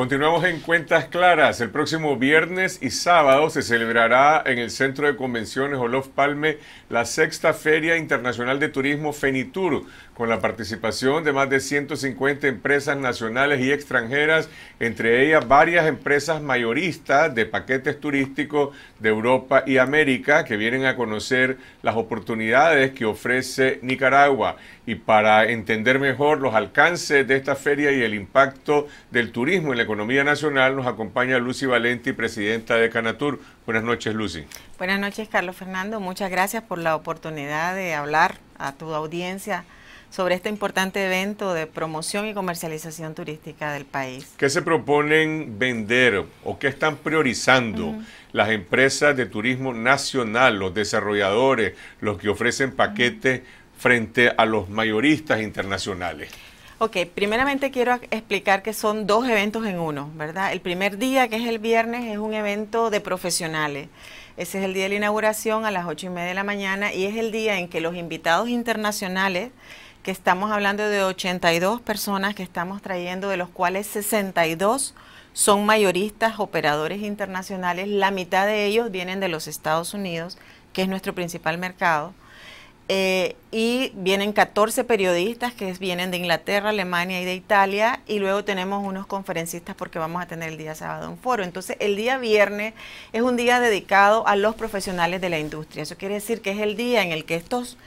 Continuamos en Cuentas Claras. El próximo viernes y sábado se celebrará en el Centro de Convenciones Olof Palme la sexta Feria Internacional de Turismo FENITUR, con la participación de más de 150 empresas nacionales y extranjeras, entre ellas varias empresas mayoristas de paquetes turísticos de Europa y América que vienen a conocer las oportunidades que ofrece Nicaragua y para entender mejor los alcances de esta feria y el impacto del turismo en la economía nacional, nos acompaña Lucy Valenti, presidenta de Canatur. Buenas noches, Lucy. Buenas noches, Carlos Fernando. Muchas gracias por la oportunidad de hablar a tu audiencia sobre este importante evento de promoción y comercialización turística del país. ¿Qué se proponen vender o qué están priorizando las empresas de turismo nacional, los desarrolladores, los que ofrecen paquetes frente a los mayoristas internacionales? Ok, primeramente quiero explicar que son dos eventos en uno, ¿verdad? El primer día, que es el viernes, es un evento de profesionales. Ese es el día de la inauguración a las ocho y media de la mañana y es el día en que los invitados internacionales, que estamos hablando de 82 personas que estamos trayendo, de los cuales 62 son mayoristas, operadores internacionales, la mitad de ellos vienen de los Estados Unidos, que es nuestro principal mercado eh, y vienen 14 periodistas que vienen de Inglaterra, Alemania y de Italia, y luego tenemos unos conferencistas porque vamos a tener el día sábado un foro. Entonces, el día viernes es un día dedicado a los profesionales de la industria. Eso quiere decir que es el día en el que estos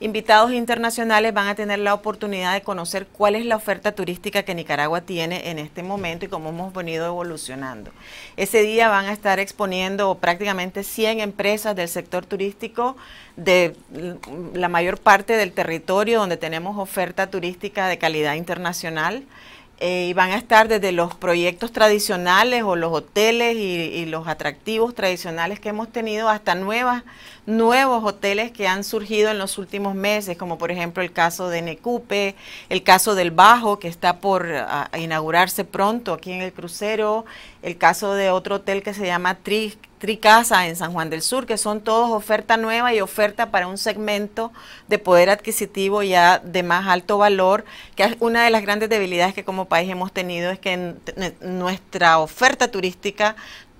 invitados internacionales van a tener la oportunidad de conocer cuál es la oferta turística que Nicaragua tiene en este momento y cómo hemos venido evolucionando. Ese día van a estar exponiendo prácticamente 100 empresas del sector turístico de la mayor parte del territorio donde tenemos oferta turística de calidad internacional. Eh, y van a estar desde los proyectos tradicionales o los hoteles y, los atractivos tradicionales que hemos tenido hasta nuevas, nuevos hoteles que han surgido en los últimos meses, como por ejemplo el caso de Necupe, el caso del Bajo que está por ah, inaugurarse pronto aquí en el crucero, el caso de otro hotel que se llama Tris Tricasa en San Juan del Sur, que son todos oferta nueva y oferta para un segmento de poder adquisitivo ya de más alto valor, que es una de las grandes debilidades que como país hemos tenido, es que nuestra oferta turística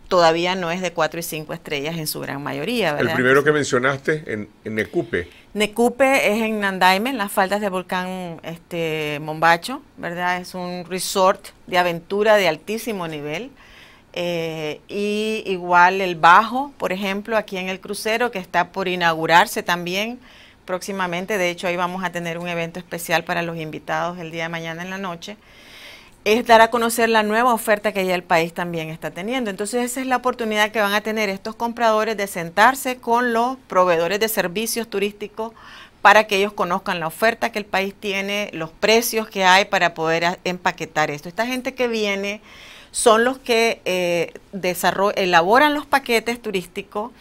todavía no es de cuatro y cinco estrellas en su gran mayoría. El primero que mencionaste en, Necupe. Necupe es en Nandaime, en las faldas del volcán este, Mombacho, ¿verdad? Es un resort de aventura de altísimo nivel eh, y igual el bajo, por ejemplo, aquí en el crucero, que está por inaugurarse también próximamente. De hecho, ahí vamos a tener un evento especial para los invitados el día de mañana en la noche. Es dar a conocer la nueva oferta que ya el país también está teniendo. Entonces, esa es la oportunidad que van a tener estos compradores de sentarse con los proveedores de servicios turísticos para que ellos conozcan la oferta que el país tiene, los precios que hay para poder empaquetar esto. Esta gente que viene son los que eh, elaboran los paquetes turísticos,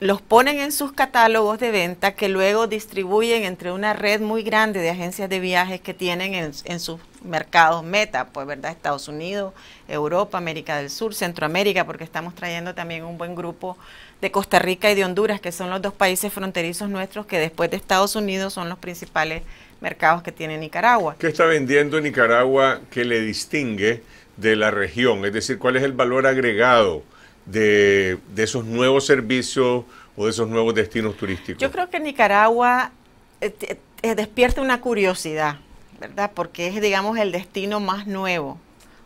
los ponen en sus catálogos de venta que luego distribuyen entre una red muy grande de agencias de viajes que tienen en, en sus mercados meta, pues verdad, Estados Unidos, Europa, América del Sur, Centroamérica, porque estamos trayendo también un buen grupo de Costa Rica y de Honduras, que son los dos países fronterizos nuestros que después de Estados Unidos son los principales mercados que tiene Nicaragua. ¿Qué está vendiendo Nicaragua que le distingue? de la región, es decir, cuál es el valor agregado de, esos nuevos servicios o de esos nuevos destinos turísticos. Yo creo que Nicaragua eh, eh, despierta una curiosidad, ¿verdad? Porque es, digamos, el destino más nuevo,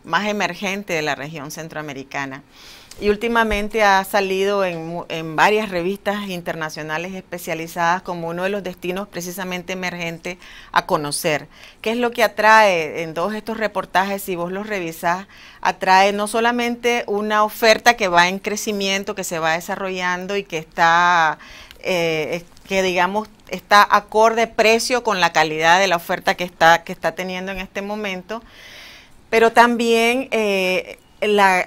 más emergente de la región centroamericana y últimamente ha salido en, varias revistas internacionales especializadas como uno de los destinos precisamente emergentes a conocer. ¿Qué es lo que atrae en todos estos reportajes, si vos los revisás, atrae no solamente una oferta que va en crecimiento, que se va desarrollando y que está, eh, que digamos, está acorde precio con la calidad de la oferta que está, que está teniendo en este momento, pero también... Eh, la,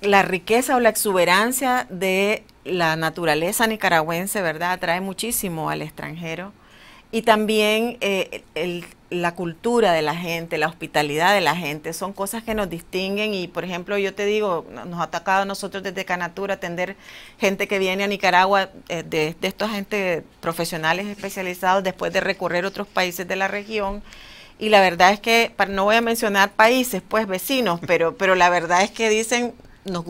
la, riqueza o la exuberancia de la naturaleza nicaragüense, ¿verdad? Atrae muchísimo al extranjero. Y también eh, la cultura de la gente, la hospitalidad de la gente, son cosas que nos distinguen y, por ejemplo, yo te digo, nos ha atacado a nosotros desde Canatura atender gente que viene a Nicaragua, eh, de, estos agentes profesionales especializados, después de recorrer otros países de la región y la verdad es que, no voy a mencionar países, pues vecinos, pero, pero la verdad es que dicen, nos,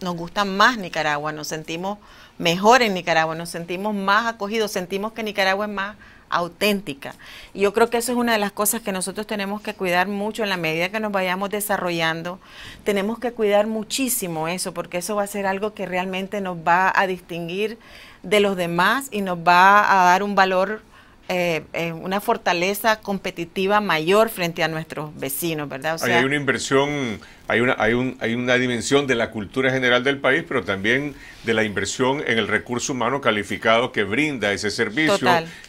nos gusta más Nicaragua, nos sentimos mejor en Nicaragua, nos sentimos más acogidos, sentimos que Nicaragua es más auténtica. Y yo creo que eso es una de las cosas que nosotros tenemos que cuidar mucho en la medida que nos vayamos desarrollando. Tenemos que cuidar muchísimo eso, porque eso va a ser algo que realmente nos va a distinguir de los demás y nos va a dar un valor eh, eh, una fortaleza competitiva mayor frente a nuestros vecinos, ¿verdad? hay una inversión hay una, hay, un, hay una dimensión de la cultura general del país, pero también de la inversión en el recurso humano calificado que brinda ese servicio,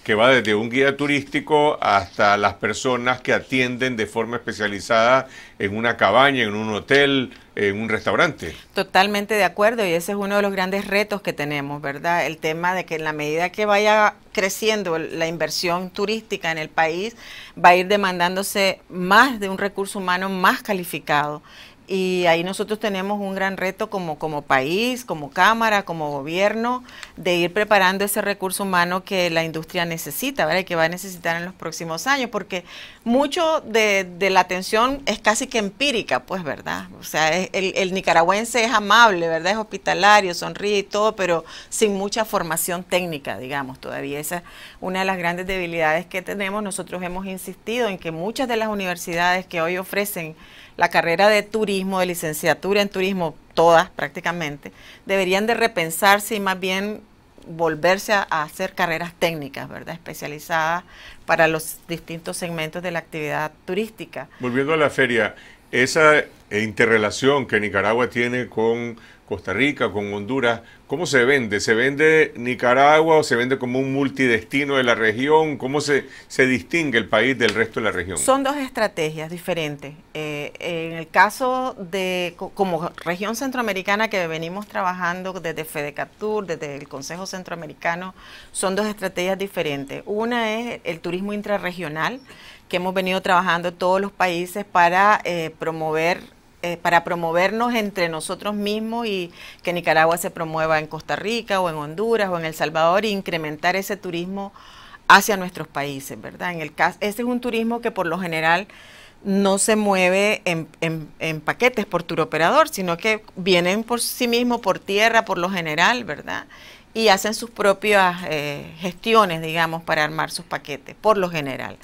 que va desde un guía turístico hasta las personas que atienden de forma especializada en una cabaña, en un hotel, en un restaurante. Totalmente de acuerdo, y ese es uno de los grandes retos que tenemos, ¿verdad? El tema de que en la medida que vaya creciendo la inversión turística en el país, va a ir demandándose más de un recurso humano más calificado y ahí nosotros tenemos un gran reto como, como país, como Cámara, como gobierno, de ir preparando ese recurso humano que la industria necesita, ¿verdad? Y que va a necesitar en los próximos años, porque mucho de, la atención es casi que empírica, pues, ¿verdad? O sea, el, el, nicaragüense es amable, ¿verdad? Es hospitalario, sonríe y todo, pero sin mucha formación técnica, digamos, todavía. Esa es una de las grandes debilidades que tenemos. Nosotros hemos insistido en que muchas de las universidades que hoy ofrecen la carrera de turismo, de licenciatura en turismo, todas prácticamente, deberían de repensarse y más bien volverse a, hacer carreras técnicas, ¿verdad? Especializadas para los distintos segmentos de la actividad turística. Volviendo a la feria, esa interrelación que Nicaragua tiene con Costa Rica, con Honduras, ¿Cómo se vende? ¿Se vende Nicaragua o se vende como un multidestino de la región? ¿Cómo se, se distingue el país del resto de la región? Son dos estrategias diferentes. Eh, en el caso de, como región centroamericana que venimos trabajando desde FEDECATUR, desde el Consejo Centroamericano, son dos estrategias diferentes. Una es el turismo intrarregional, que hemos venido trabajando todos los países para eh, promover eh, para promovernos entre nosotros mismos y que Nicaragua se promueva en Costa Rica o en Honduras o en El Salvador e incrementar ese turismo hacia nuestros países, ¿verdad? En el caso, ese es un turismo que por lo general no se mueve en, paquetes por turoperador, sino que vienen por sí mismos, por tierra, por lo general, ¿verdad? Y hacen sus propias eh, gestiones, digamos, para armar sus paquetes, por lo general.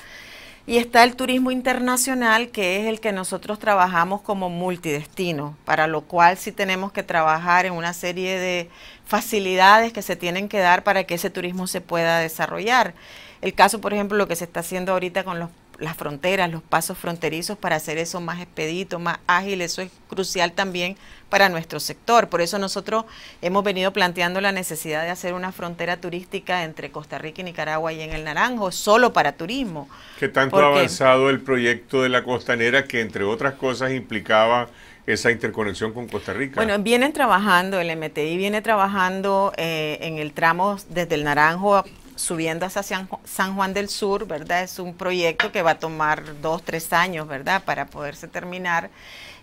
Y está el turismo internacional, que es el que nosotros trabajamos como multidestino, para lo cual sí tenemos que trabajar en una serie de facilidades que se tienen que dar para que ese turismo se pueda desarrollar. El caso, por ejemplo, lo que se está haciendo ahorita con los las fronteras, los pasos fronterizos para hacer eso más expedito, más ágil. Eso es crucial también para nuestro sector. Por eso nosotros hemos venido planteando la necesidad de hacer una frontera turística entre Costa Rica y Nicaragua y en el Naranjo, solo para turismo. ¿Qué tanto ha avanzado el proyecto de la costanera que entre otras cosas implicaba esa interconexión con Costa Rica. Bueno, vienen trabajando, el MTI viene trabajando eh, en el tramo desde el Naranjo subiendo hacia San Juan del Sur, ¿verdad? Es un proyecto que va a tomar dos, tres años, ¿verdad? Para poderse terminar.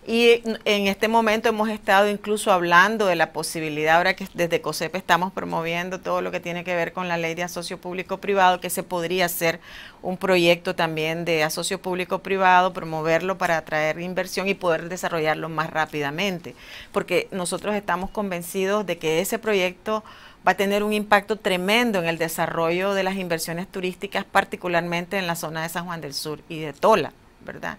Y en este momento hemos estado incluso hablando de la posibilidad, ahora que desde COSEP estamos promoviendo todo lo que tiene que ver con la ley de asocio público-privado, que se podría hacer un proyecto también de asocio público-privado, promoverlo para atraer inversión y poder desarrollarlo más rápidamente. Porque nosotros estamos convencidos de que ese proyecto va a tener un impacto tremendo en el desarrollo de las inversiones turísticas, particularmente en la zona de San Juan del Sur y de Tola, ¿verdad?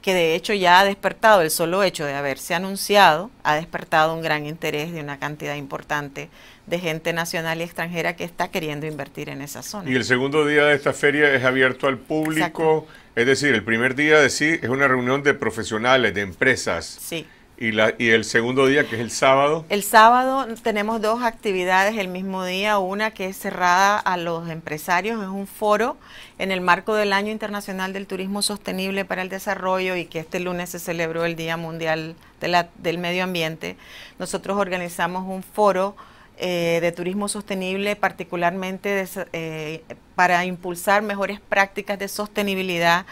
Que de hecho ya ha despertado, el solo hecho de haberse anunciado, ha despertado un gran interés de una cantidad importante de gente nacional y extranjera que está queriendo invertir en esa zona. Y el segundo día de esta feria es abierto al público, es decir, el primer día de sí es una reunión de profesionales, de empresas. Sí y, la, y el segundo día, que es el sábado. El sábado tenemos dos actividades el mismo día. Una que es cerrada a los empresarios, es un foro en el marco del Año Internacional del Turismo Sostenible para el Desarrollo y que este lunes se celebró el Día Mundial de la, del Medio Ambiente. Nosotros organizamos un foro eh, de turismo sostenible, particularmente eh, para impulsar mejores prácticas de sostenibilidad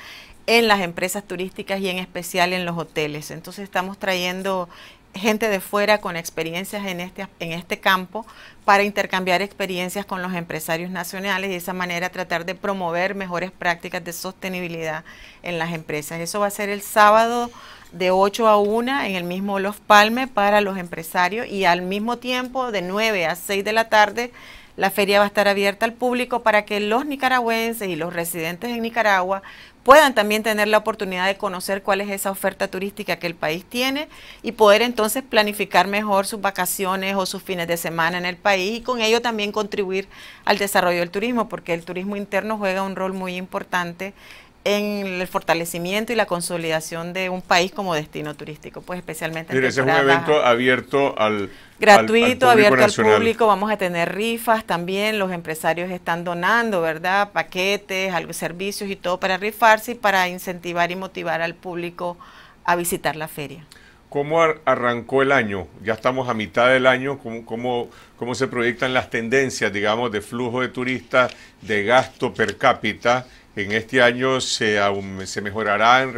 en las empresas turísticas y en especial en los hoteles. Entonces estamos trayendo gente de fuera con experiencias en este, en este campo para intercambiar experiencias con los empresarios nacionales y de esa manera tratar de promover mejores prácticas de sostenibilidad en las empresas. Eso va a ser el sábado de 8 a 1 en el mismo Los Palmes para los empresarios y al mismo tiempo de 9 a 6 de la tarde la feria va a estar abierta al público para que los nicaragüenses y los residentes en Nicaragua puedan también tener la oportunidad de conocer cuál es esa oferta turística que el país tiene y poder entonces planificar mejor sus vacaciones o sus fines de semana en el país y con ello también contribuir al desarrollo del turismo, porque el turismo interno juega un rol muy importante en el fortalecimiento y la consolidación de un país como destino turístico, pues especialmente. Mire, ese es un evento abierto al gratuito, abierto al público. Vamos a tener rifas también. Los empresarios están donando, ¿verdad? Paquetes, servicios y todo para rifarse y para incentivar y motivar al público a visitar la feria. ¿Cómo arrancó el año? Ya estamos a mitad del año. ¿Cómo, cómo se proyectan las tendencias, digamos, de flujo de turistas, de gasto per cápita? en este año se, se mejorarán,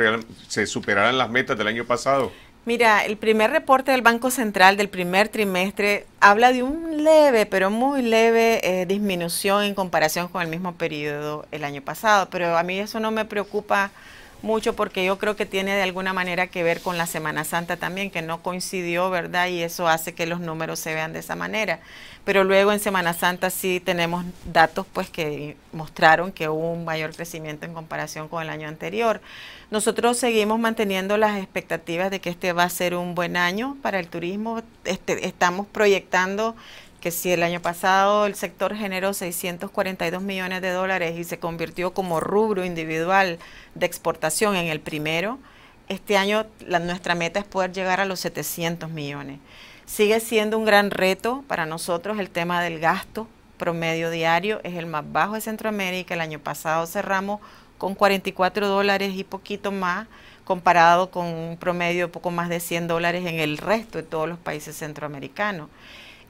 se superarán las metas del año pasado? Mira, el primer reporte del Banco Central del primer trimestre habla de un leve, pero muy leve eh, disminución en comparación con el mismo periodo el año pasado, pero a mí eso no me preocupa mucho porque yo creo que tiene de alguna manera que ver con la Semana Santa también, que no coincidió, ¿verdad? Y eso hace que los números se vean de esa manera. Pero luego en Semana Santa sí tenemos datos pues que mostraron que hubo un mayor crecimiento en comparación con el año anterior. Nosotros seguimos manteniendo las expectativas de que este va a ser un buen año para el turismo. Este, estamos proyectando que si el año pasado el sector generó 642 millones de dólares y se convirtió como rubro individual de exportación en el primero, este año nuestra meta es poder llegar a los 700 millones. Sigue siendo un gran reto para nosotros el tema del gasto promedio diario, es el más bajo de Centroamérica, el año pasado cerramos con 44 dólares y poquito más, comparado con un promedio de poco más de 100 dólares en el resto de todos los países centroamericanos.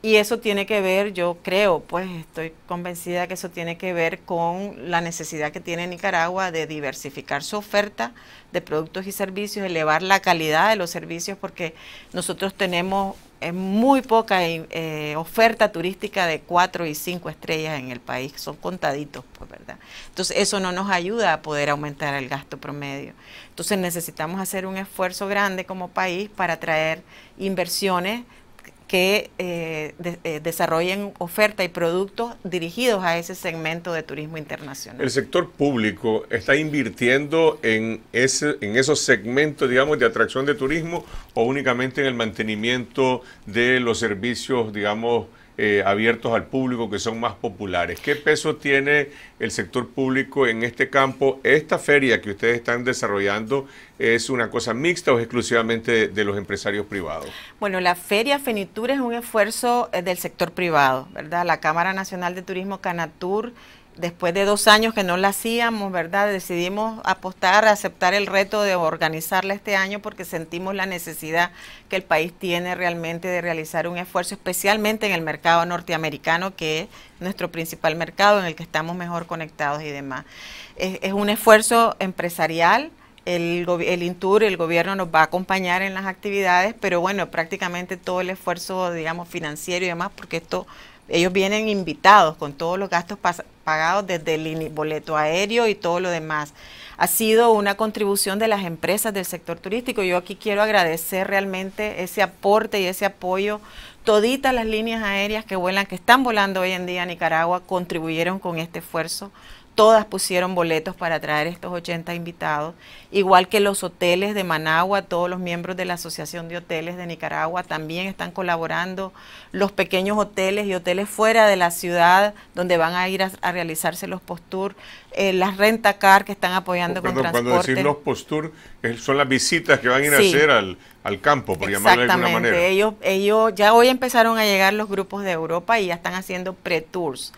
Y eso tiene que ver, yo creo, pues estoy convencida que eso tiene que ver con la necesidad que tiene Nicaragua de diversificar su oferta de productos y servicios, elevar la calidad de los servicios, porque nosotros tenemos eh, muy poca eh, oferta turística de cuatro y cinco estrellas en el país, son contaditos, pues, ¿verdad? Entonces, eso no nos ayuda a poder aumentar el gasto promedio. Entonces, necesitamos hacer un esfuerzo grande como país para atraer inversiones que eh, eh, desarrollen oferta y productos dirigidos a ese segmento de turismo internacional. El sector público está invirtiendo en, ese, en esos segmentos, digamos, de atracción de turismo o únicamente en el mantenimiento de los servicios, digamos, eh, abiertos al público, que son más populares. ¿Qué peso tiene el sector público en este campo? ¿Esta feria que ustedes están desarrollando es una cosa mixta o exclusivamente de, los empresarios privados? Bueno, la Feria Fenitur es un esfuerzo eh, del sector privado, ¿verdad? La Cámara Nacional de Turismo Canatur después de dos años que no la hacíamos, ¿verdad? Decidimos apostar, aceptar el reto de organizarla este año porque sentimos la necesidad que el país tiene realmente de realizar un esfuerzo, especialmente en el mercado norteamericano, que es nuestro principal mercado en el que estamos mejor conectados y demás. Es, un esfuerzo empresarial. El, el INTUR, el gobierno nos va a acompañar en las actividades, pero bueno, prácticamente todo el esfuerzo, digamos, financiero y demás, porque esto ellos vienen invitados con todos los gastos pasados pagados desde el boleto aéreo y todo lo demás. Ha sido una contribución de las empresas del sector turístico. Yo aquí quiero agradecer realmente ese aporte y ese apoyo. Toditas las líneas aéreas que vuelan, que están volando hoy en día a Nicaragua, contribuyeron con este esfuerzo todas pusieron boletos para traer estos 80 invitados, igual que los hoteles de Managua, todos los miembros de la Asociación de Hoteles de Nicaragua también están colaborando, los pequeños hoteles y hoteles fuera de la ciudad donde van a ir a, realizarse los postur, eh, las renta car que están apoyando oh, con transporte. Cuando decir los postur eh, son las visitas que van a ir a hacer al, campo, por llamarlo de alguna manera. Ellos, ellos ya hoy empezaron a llegar los grupos de Europa y ya están haciendo pre-tours.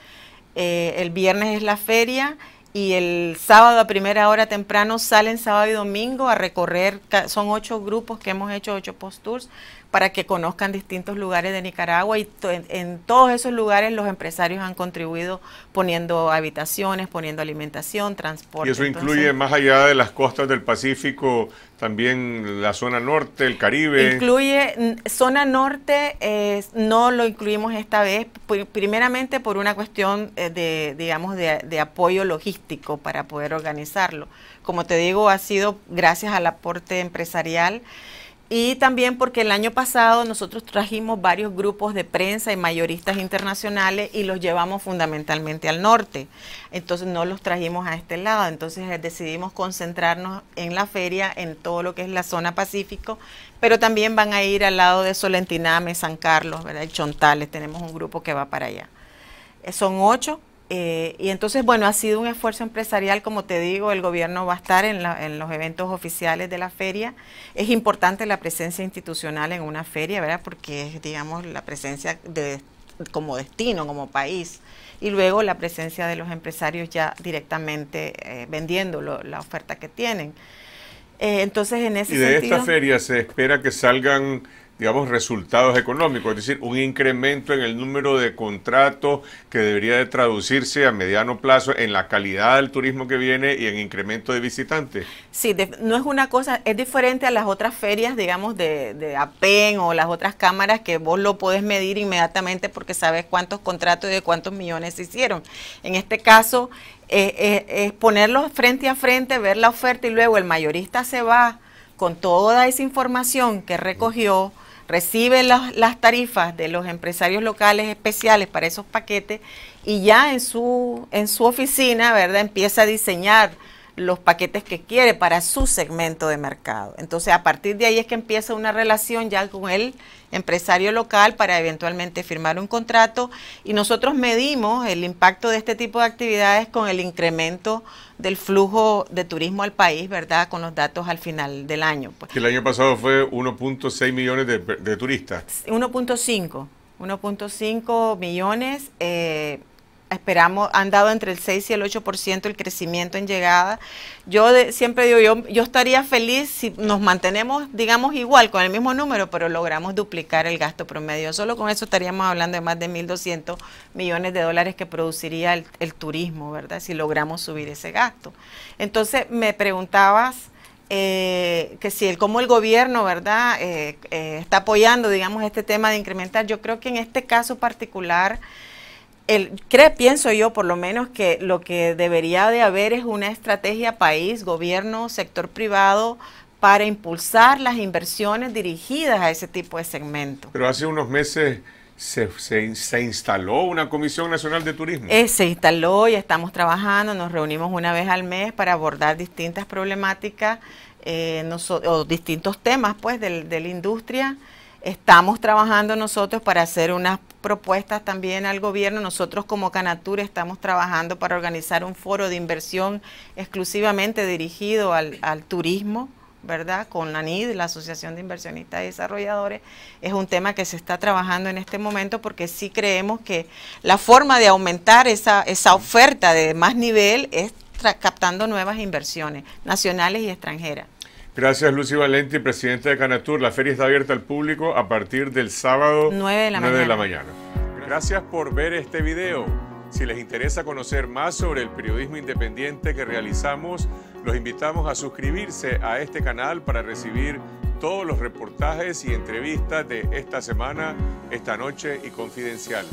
Eh, el viernes es la feria y el sábado a primera hora temprano salen sábado y domingo a recorrer, son ocho grupos que hemos hecho, ocho post tours, para que conozcan distintos lugares de Nicaragua y en, todos esos lugares los empresarios han contribuido poniendo habitaciones, poniendo alimentación, transporte. Y eso incluye más allá de las costas del Pacífico también la zona norte, el Caribe. Incluye zona norte, eh, no lo incluimos esta vez, primeramente por una cuestión eh, de, digamos, de, de, apoyo logístico para poder organizarlo. Como te digo, ha sido gracias al aporte empresarial y también porque el año pasado nosotros trajimos varios grupos de prensa y mayoristas internacionales y los llevamos fundamentalmente al norte. Entonces no los trajimos a este lado. Entonces eh, decidimos concentrarnos en la feria, en todo lo que es la zona Pacífico, pero también van a ir al lado de Solentiname, San Carlos, ¿verdad? Chontales. Tenemos un grupo que va para allá. Eh, son ocho eh, y entonces, bueno, ha sido un esfuerzo empresarial, como te digo, el gobierno va a estar en, los eventos oficiales de la feria. Es importante la presencia institucional en una feria, ¿verdad? Porque es, digamos, la presencia de, como destino, como país. Y luego la presencia de los empresarios ya directamente eh, vendiendo la oferta que tienen. Eh, entonces, en ese sentido... Y de esta feria se espera que salgan digamos, resultados económicos, es decir, un incremento en el número de contratos que debería de traducirse a mediano plazo en la calidad del turismo que viene y en incremento de visitantes. Sí, no es una cosa, es diferente a las otras ferias, digamos, de, de APEN o las otras cámaras que vos lo podés medir inmediatamente porque sabes cuántos contratos y de cuántos millones se hicieron. En este caso, eh, eh, es ponerlos frente a frente, ver la oferta y luego el mayorista se va con toda esa información que recogió recibe las, tarifas de los empresarios locales especiales para esos paquetes y ya en su, en su oficina, ¿verdad? Empieza a diseñar los paquetes que quiere para su segmento de mercado. Entonces, a partir de ahí es que empieza una relación ya con el empresario local para eventualmente firmar un contrato y nosotros medimos el impacto de este tipo de actividades con el incremento del flujo de turismo al país, ¿verdad? Con los datos al final del año. Pues. El año pasado fue 1.6 millones de, turistas. 1.5, 1.5 millones. Eh, esperamos, han dado entre el 6 y el 8% el crecimiento en llegada. Yo siempre digo, yo, estaría feliz si nos mantenemos, digamos, igual con el mismo número, pero logramos duplicar el gasto promedio. Solo con eso estaríamos hablando de más de 1.200 millones de dólares que produciría el, turismo, ¿verdad? Si logramos subir ese gasto. Entonces, me preguntabas... Eh, que si el cómo el gobierno verdad eh, eh, está apoyando digamos este tema de incrementar yo creo que en este caso particular el, creo, pienso yo por lo menos que lo que debería de haber es una estrategia país, gobierno, sector privado para impulsar las inversiones dirigidas a ese tipo de segmentos. Pero hace unos meses se, instaló una Comisión Nacional de Turismo. Eh, se instaló, y estamos trabajando, nos reunimos una vez al mes para abordar distintas problemáticas eh, o distintos temas pues de la industria. Estamos trabajando nosotros para hacer unas propuestas también al gobierno. Nosotros como Canatur estamos trabajando para organizar un foro de inversión exclusivamente dirigido al, turismo, ¿verdad? Con la NID, la Asociación de Inversionistas y Desarrolladores, es un tema que se está trabajando en este momento porque sí creemos que la forma de aumentar esa, esa oferta de más nivel es captando nuevas inversiones nacionales y extranjeras. Gracias, Lucy Valenti, presidenta de Canatur. La feria está abierta al público a partir del sábado 9 de la, mañana. De la mañana. Gracias por ver este video. Si les interesa conocer más sobre el periodismo independiente que realizamos, los invitamos a suscribirse a este canal para recibir todos los reportajes y entrevistas de esta semana, esta noche y confidencial.